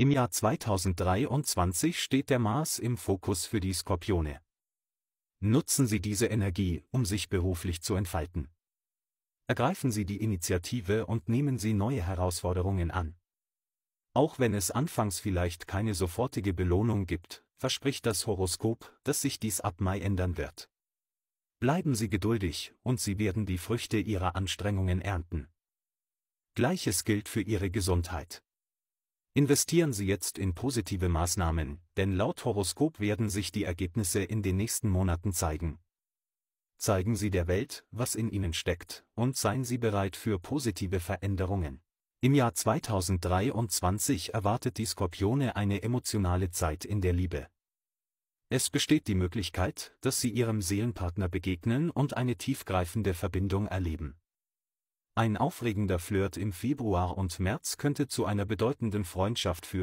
Im Jahr 2023 steht der Mars im Fokus für die Skorpione. Nutzen Sie diese Energie, um sich beruflich zu entfalten. Ergreifen Sie die Initiative und nehmen Sie neue Herausforderungen an. Auch wenn es anfangs vielleicht keine sofortige Belohnung gibt, verspricht das Horoskop, dass sich dies ab Mai ändern wird. Bleiben Sie geduldig, und Sie werden die Früchte Ihrer Anstrengungen ernten. Gleiches gilt für Ihre Gesundheit. Investieren Sie jetzt in positive Maßnahmen, denn laut Horoskop werden sich die Ergebnisse in den nächsten Monaten zeigen. Zeigen Sie der Welt, was in Ihnen steckt, und seien Sie bereit für positive Veränderungen. Im Jahr 2023 erwartet die Skorpione eine emotionale Zeit in der Liebe. Es besteht die Möglichkeit, dass Sie Ihrem Seelenpartner begegnen und eine tiefgreifende Verbindung erleben. Ein aufregender Flirt im Februar und März könnte zu einer bedeutenden Freundschaft führen.